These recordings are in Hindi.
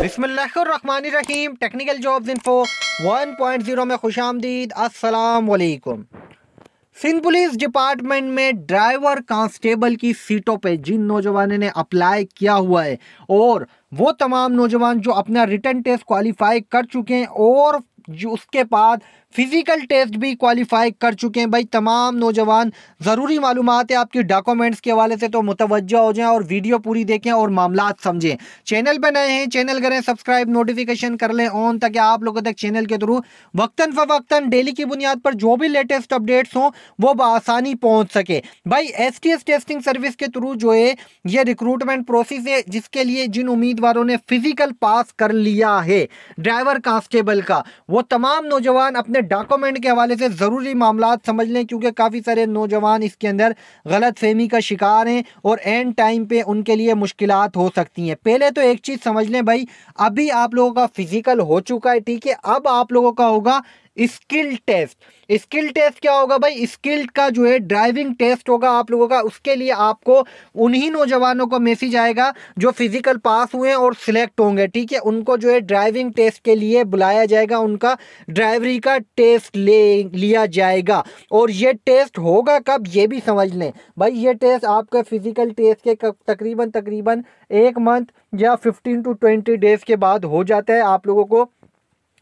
बिसमीम टेक्निकल जॉब्स इन्फो 1.0 में खुश आमदीद वालेकुम सिंध पुलिस डिपार्टमेंट में ड्राइवर कांस्टेबल की सीटों पे जिन नौजवानों ने अप्लाई किया हुआ है और वो तमाम नौजवान जो अपना रिटर्न टेस्ट क्वालिफाई कर चुके हैं और जो उसके बाद फिज़िकल टेस्ट भी क्वालिफाई कर चुके हैं भाई तमाम नौजवान ज़रूरी मालूम है आपकी डॉक्यूमेंट्स के हवाले से तो मुतवजह हो जाएँ और वीडियो पूरी देखें और मामला समझें चैनल पर नए हैं चैनल करें सब्सक्राइब नोटिफिकेशन कर लें ऑन ताकि आप लोगों तक चैनल के थ्रू वक्ता फ़वक्ता डेली की बुनियाद पर जो भी लेटेस्ट अपडेट्स हों वो बसानी पहुँच सके भाई एस टेस्टिंग सर्विस के थ्रू जो है ये रिक्रूटमेंट प्रोसेस है जिसके लिए जिन उम्मीदवारों ने फिज़िकल पास कर लिया है ड्राइवर कांस्टेबल का वो तमाम नौजवान अपने डॉक्यूमेंट के हवाले से ज़रूरी मामला समझ लें क्योंकि काफ़ी सारे नौजवान इसके अंदर गलत फहमी का शिकार हैं और एंड टाइम पे उनके लिए मुश्किल हो सकती हैं पहले तो एक चीज़ समझ लें भाई अभी आप लोगों का फिज़िकल हो चुका है ठीक है अब आप लोगों का होगा स्किल टेस्ट स्किल टेस्ट क्या होगा भाई स्किल का जो है ड्राइविंग टेस्ट होगा आप लोगों का उसके लिए आपको उन्हीं नौजवानों को मैसेज आएगा जो फिजिकल पास हुए हैं और सिलेक्ट होंगे ठीक है उनको जो है ड्राइविंग टेस्ट के लिए बुलाया जाएगा उनका ड्राइवरी का टेस्ट ले लिया जाएगा और ये टेस्ट होगा कब ये भी समझ लें भाई ये टेस्ट आपका फिजिकल टेस्ट के तकरीबन तकरीबन एक मंथ या फिफ्टीन टू ट्वेंटी डेज़ के बाद हो जाता है आप लोगों को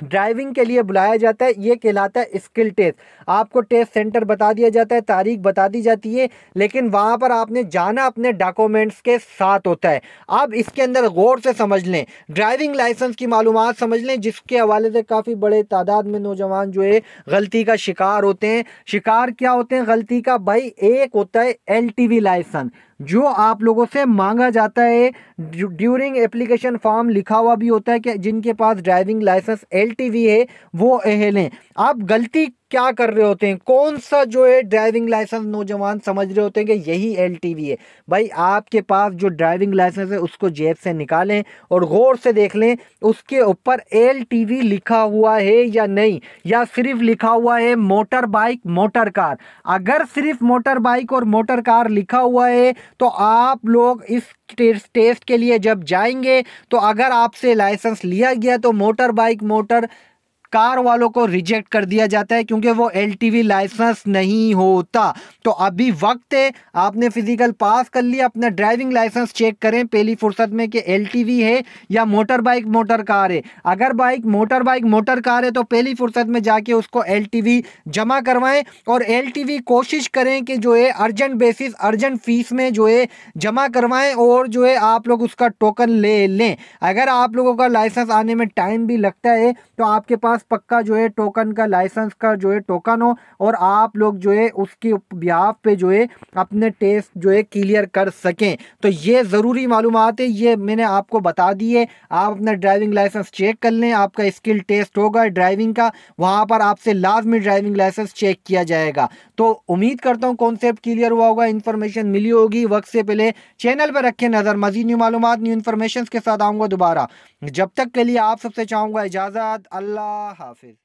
ड्राइविंग के लिए बुलाया जाता है ये कहलाता है स्किल टेस्ट आपको टेस्ट सेंटर बता दिया जाता है तारीख बता दी जाती है लेकिन वहाँ पर आपने जाना अपने डॉक्यूमेंट्स के साथ होता है अब इसके अंदर गौर से समझ लें ड्राइविंग लाइसेंस की मालूम समझ लें जिसके हवाले से काफ़ी बड़े तादाद में नौजवान जो है गलती का शिकार होते हैं शिकार क्या होते हैं गलती का भाई एक होता है एल लाइसेंस जो आप लोगों से मांगा जाता है ड्यूरिंग एप्लीकेशन फॉर्म लिखा हुआ भी होता है कि जिनके पास ड्राइविंग लाइसेंस एलटीवी है वो अहल आप गलती क्या कर रहे होते हैं कौन सा जो है ड्राइविंग लाइसेंस नौजवान समझ रहे होते हैं कि यही एल है भाई आपके पास जो ड्राइविंग लाइसेंस है उसको जेब से निकालें और गौर से देख लें उसके ऊपर एल लिखा हुआ है या नहीं या सिर्फ लिखा हुआ है मोटर बाइक मोटर कार अगर सिर्फ मोटर बाइक और मोटर कार लिखा हुआ है तो आप लोग इस टेस्ट के लिए जब जाएंगे तो अगर आपसे लाइसेंस लिया गया तो मोटर बाइक मोटर कार वालों को रिजेक्ट कर दिया जाता है क्योंकि वो एल लाइसेंस नहीं होता तो अभी वक्त है आपने फिजिकल पास कर लिया अपना ड्राइविंग लाइसेंस चेक करें पहली फुर्सत में कि एल है या मोटर बाइक मोटर कार है अगर bike motor bike motor car है तो पहली फुर्सत में जाके उसको एल जमा करवाएं और एल कोशिश करें कि जो है अर्जेंट बेसिस अर्जेंट फीस में जो है जमा करवाएं और जो है आप लोग उसका टोकन ले लें अगर आप लोगों का लाइसेंस आने में टाइम भी लगता है तो आपके पास पक्का जो है टोकन का लाइसेंस का जो है टोकन हो और आप लोग जो है उसके बिहाफ पे जो है अपने टेस्ट जो है क्लियर कर सकें तो ये ज़रूरी मालूम है ये मैंने आपको बता दी है आप अपना ड्राइविंग लाइसेंस चेक कर लें आपका स्किल टेस्ट होगा ड्राइविंग का वहाँ पर आपसे लाजमी ड्राइविंग लाइसेंस चेक किया जाएगा तो उम्मीद करता हूँ कॉन्सेप्ट क्लियर हुआ होगा इन्फॉर्मेशन मिली होगी वक्त से पहले चैनल पर रखें नज़र मजीद न्यू मालूम न्यू इन्फॉर्मेशन के साथ आऊँगा दोबारा जब तक के लिए आप सबसे चाहूँगा इजाज़त अल्लाह हाफिज़ हाँ,